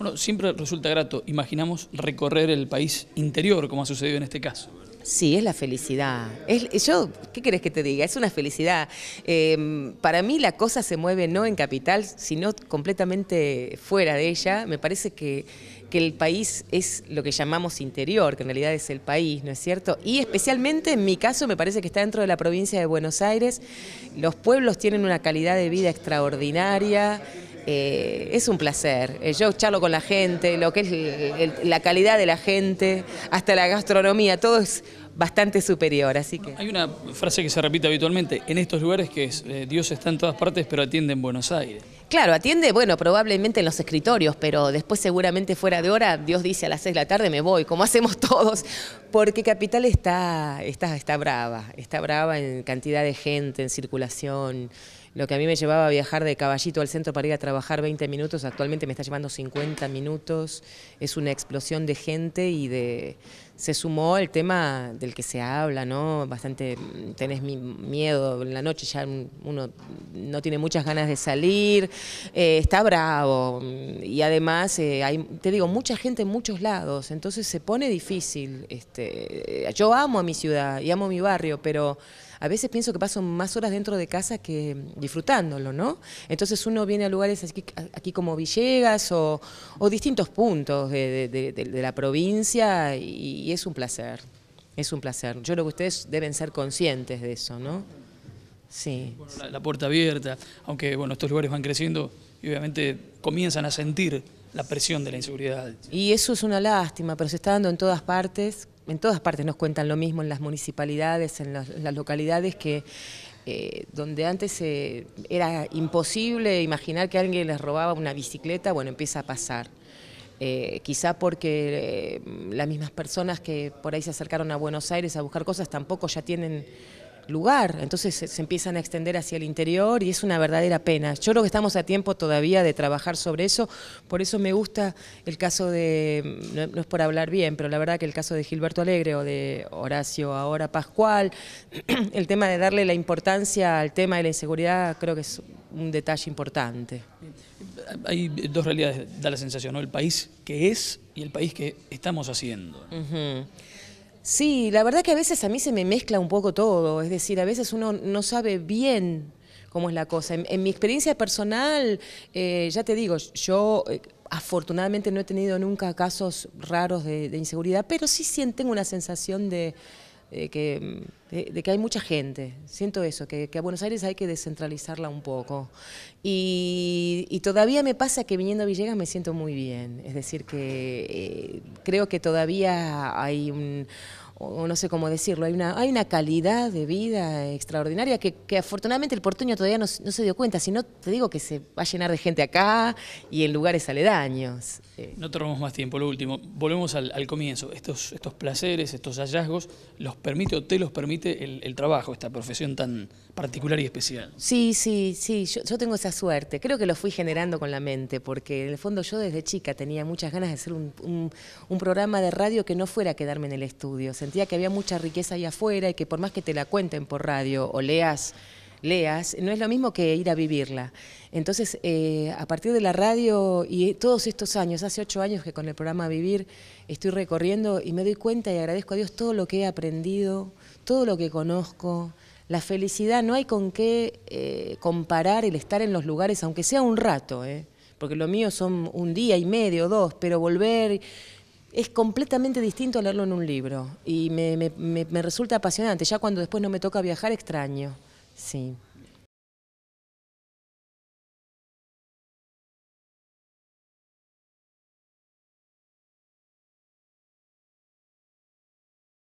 Bueno, siempre resulta grato, imaginamos recorrer el país interior, como ha sucedido en este caso. Sí, es la felicidad. Es, yo, ¿qué querés que te diga? Es una felicidad. Em, para mí la cosa se mueve no en capital, sino completamente fuera de ella. Me parece que, que el país es lo que llamamos interior, que en realidad es el país, ¿no es cierto? Y especialmente en mi caso me parece que está dentro de la provincia de Buenos Aires. Los pueblos tienen una calidad de vida extraordinaria. Eh, es un placer. Eh, yo charlo con la gente, lo que es la calidad de la gente, hasta la gastronomía, todo es bastante superior, así que... Hay una frase que se repite habitualmente en estos lugares que eh, Dios está en todas partes pero atiende en Buenos Aires. Claro, atiende, bueno, probablemente en los escritorios, pero después seguramente fuera de hora, Dios dice a las seis de la tarde me voy, como hacemos todos, porque Capital está, está, está brava, está brava en cantidad de gente, en circulación, lo que a mí me llevaba a viajar de caballito al centro para ir a trabajar 20 minutos, actualmente me está llevando 50 minutos. Es una explosión de gente y de se sumó el tema del que se habla, ¿no? Bastante mm, tenés miedo en la noche, ya uno no tiene muchas ganas de salir, eh, está bravo mm, y además eh, hay, te digo, mucha gente en muchos lados, entonces se pone difícil. Este, eh, yo amo a mi ciudad y amo mi barrio, pero a veces pienso que paso más horas dentro de casa que disfrutándolo, ¿no? Entonces uno viene a lugares aquí, como Villegas o, distintos puntos de la provincia y es un placer, es un placer. Yo creo que ustedes deben ser conscientes de eso, ¿no? Sí. la, puerta abierta, aunque bueno, estos lugares van creciendo y obviamente comienzan a sentir la presión de la inseguridad. Y eso es una lástima, pero se está dando en todas partes, en todas partes nos cuentan lo mismo en las municipalidades, en las, localidades que eh, donde antes eh, era imposible imaginar que alguien les robaba una bicicleta, bueno, empieza a pasar. Eh, quizá porque eh, las mismas personas que por ahí se acercaron a Buenos Aires a buscar cosas tampoco ya tienen lugar, entonces se, empiezan a extender hacia el interior y es una verdadera pena. Yo creo que estamos a tiempo todavía de trabajar sobre eso, por eso me gusta el caso de, no es por hablar bien, pero la verdad que el caso de Gilberto Alegre o de Horacio ahora Pascual, el tema de darle la importancia al tema de la inseguridad creo que es un detalle importante hay dos realidades, da la sensación, ¿no? El país que es y el país que estamos haciendo. Sí, la verdad que a veces a mí se me mezcla un poco todo, es decir, a veces uno no sabe bien cómo es la cosa. En, mi experiencia personal, eh, ya te digo, yo... Eh, afortunadamente no he tenido nunca casos raros de, inseguridad, pero sí, sí tengo una sensación de, eh, que, mm, de, que hay mucha gente. Siento eso, que, a Buenos Aires hay que descentralizarla un poco. Y, todavía me pasa que viniendo a Villegas me siento muy bien. Es decir, que eh, creo que todavía hay un o no sé cómo decirlo, hay una, hay una calidad de vida extraordinaria que, afortunadamente el Portuño todavía no, se dio cuenta, si no te digo que se va a llenar de gente acá y en lugares aledaños. Eh. No tomamos más tiempo, lo último, volvemos al, comienzo, estos, estos placeres, estos hallazgos, ¿los permite o te los permite el, trabajo, esta profesión tan particular y especial? Sí, sí, sí, yo, tengo esa suerte, creo que lo fui generando con la mente, porque en el fondo yo desde chica tenía muchas ganas de hacer un, un programa de radio que no fuera quedarme en el estudio, sentía que había mucha riqueza ahí afuera y que por más que te la cuenten por radio o leas, leas, no es lo mismo que ir a vivirla. Entonces, eh, a partir de la radio y todos estos años, hace ocho años que con el programa Vivir estoy recorriendo y me doy cuenta y agradezco a Dios todo lo que he aprendido, todo lo que conozco. La felicidad no hay con qué eh, comparar el estar en los lugares, aunque sea un rato, eh, porque lo mío son un día y medio, dos, pero volver es completamente distinto a leerlo en un libro y me, me resulta apasionante, ya cuando después no me toca viajar extraño, sí.